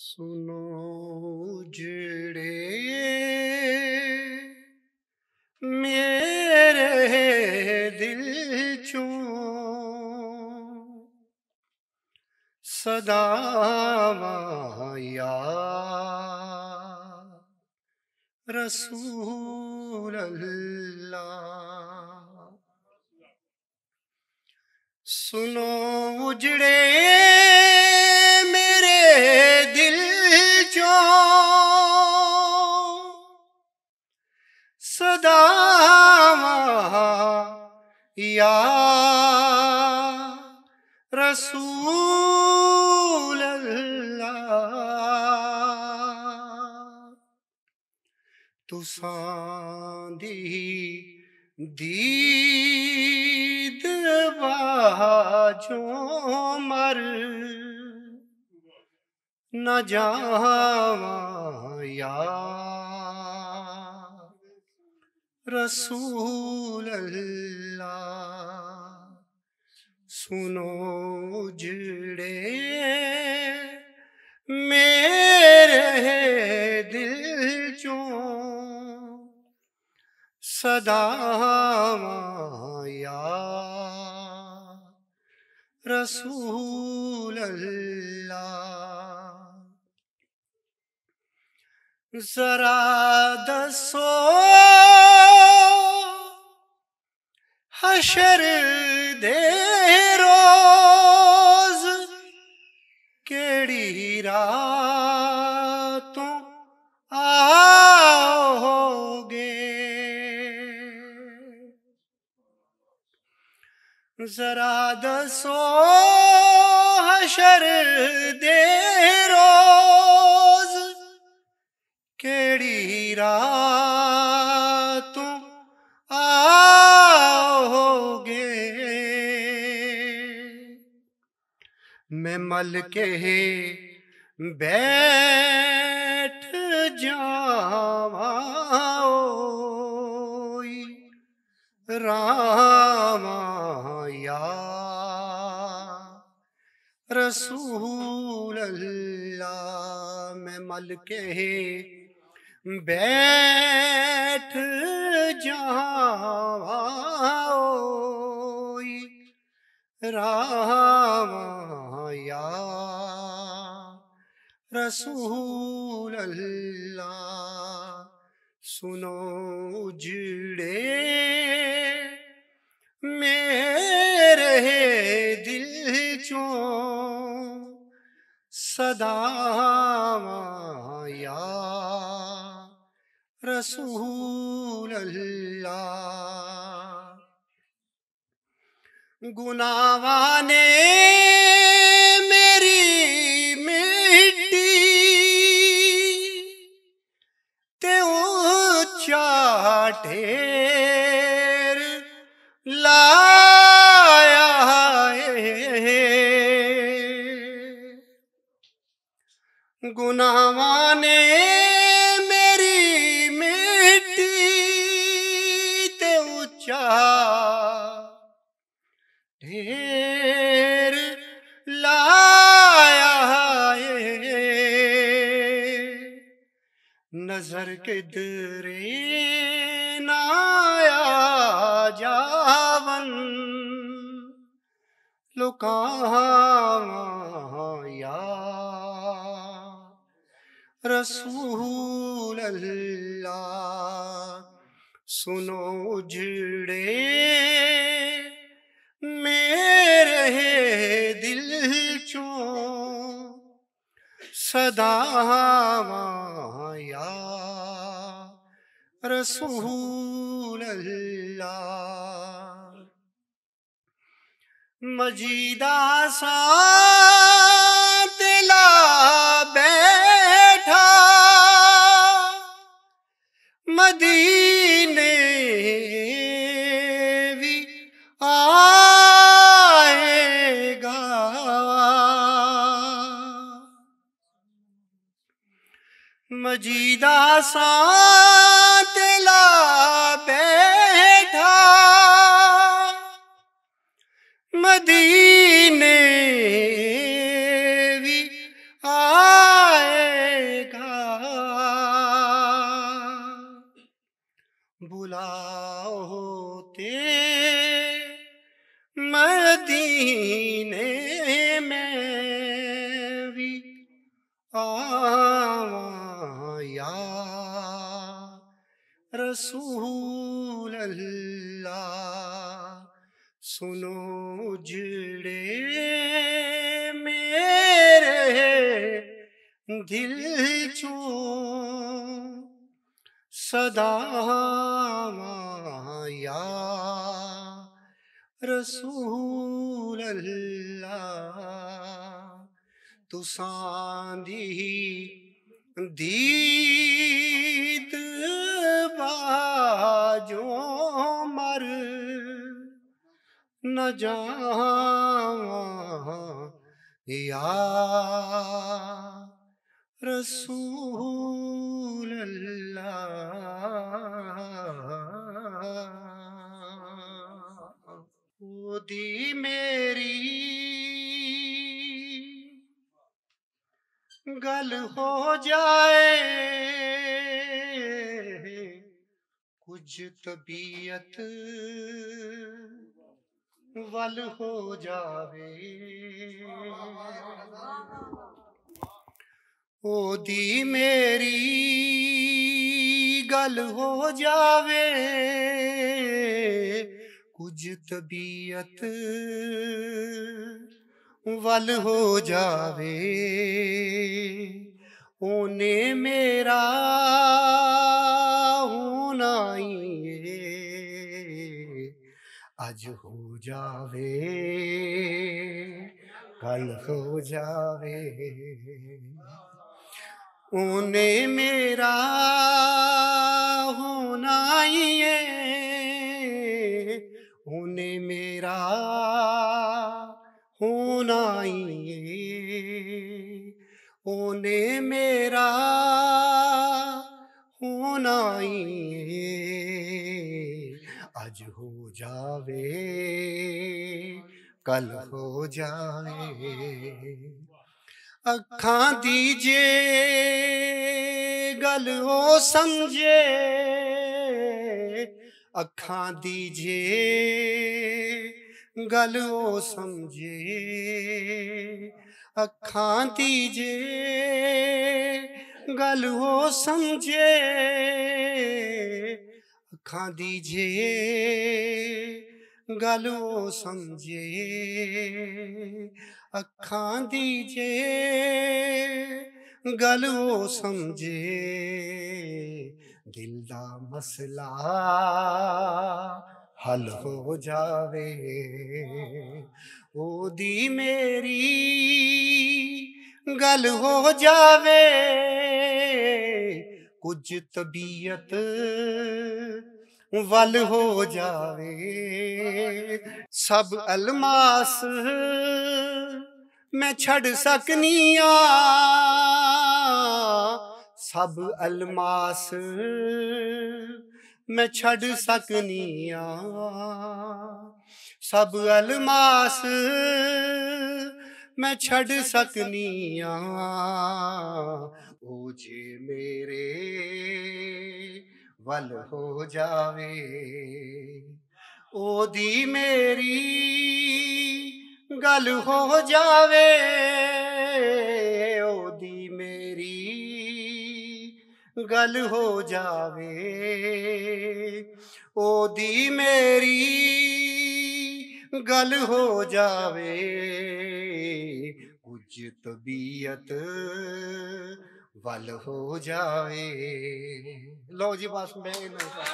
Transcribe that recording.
सुनो उजड़े मेरे दिल चो सदा रसूल अल्लाह सुनो उजड़े या रसूल तुसां दी दीद जो मर न जावा या रसूल अल्लाह सुनो जुड़े मेरे दिल जो सदा माया रसूल अल्लाह जरा दसो محشر دیروز کیڑی راتوں آؤ گے ذرا دسو حشر دیروز کیڑی راتوں में मल के बैठ जावाओ रामाया रसूल अल्लाह में मल के बैठ जावाओ रामाया रसूल अल्लाह सुनो उजड़े मेरे दिल चो सदा या रसूल अल्लाह गुनावाने मेरी मिट्टी ते ऊंचा किधरे नाया जावन लुका या रसूल अल्लाह सुनो उजड़े मेरे दिल चो सदा या रसूल अल्लाह मजीदा सा मजीदा सा बैठा मदीने भी आएगा बुलाओ होते मदीने रसूल अल्लाह सुनो उजड़े मेरे दिल चो सदा या रसूल अल्लाह तुसां दी दीद जो मर न जा या रसूल दी मेरी गल हो जाए कुछ तबीयत वल हो जावे ओदी मेरी गल हो जावे कुछ तबीयत वल हो जावे ओने मेरा आज हो जावे कल हो जावे उन्हें मेरा होना ही है उन्हें मेरा होना ही है उन्हें मेरा होना ही है जावे कल हो जाए अखा दीजे गल हो समझे अखा दीजे गल हो समझे अखा दीजे गल हो समझे ਅੱਖਾਂ ਦੀ ਜੇ ਗੱਲ ਉਹ ਸਮਝੇ ਅੱਖਾਂ ਦੀ ਜੇ ਗੱਲ ਉਹ ਸਮਝੇ ਦਿਲ ਦਾ ਮਸਲਾ हल हो जावे ओ दी मेरी गल हो जावे ਕੁਝ ਤਬੀਅਤ ਵੱਲ ਹੋ ਜਾਵੇ ਸਭ ਅਲਮਾਸ ਮੈਂ ਛੱਡ ਸਕਨੀ ਆ ਸਭ ਅਲਮਾਸ मैं छड़ सकनिया सब अलमास मैं छड़ सकनिया ਉਹ ਜੇ ਮੇਰੇ ਵੱਲ ਹੋ ਜਾਵੇ ਉਹਦੀ ਮੇਰੀ ਗੱਲ ਹੋ ਜਾਵੇ ਉਹਦੀ ਮੇਰੀ ਗੱਲ ਹੋ ਜਾਵੇ ਉਹਦੀ ਮੇਰੀ ਗੱਲ ਹੋ ਜਾਵੇ ਕੁਝ ਤਬੀਅਤ ਵੱਲ ਹੋ ਜਾਵੇ ਲੋ ਜੀ ਬਸ ਮੈਂ ਇਹਨਾਂ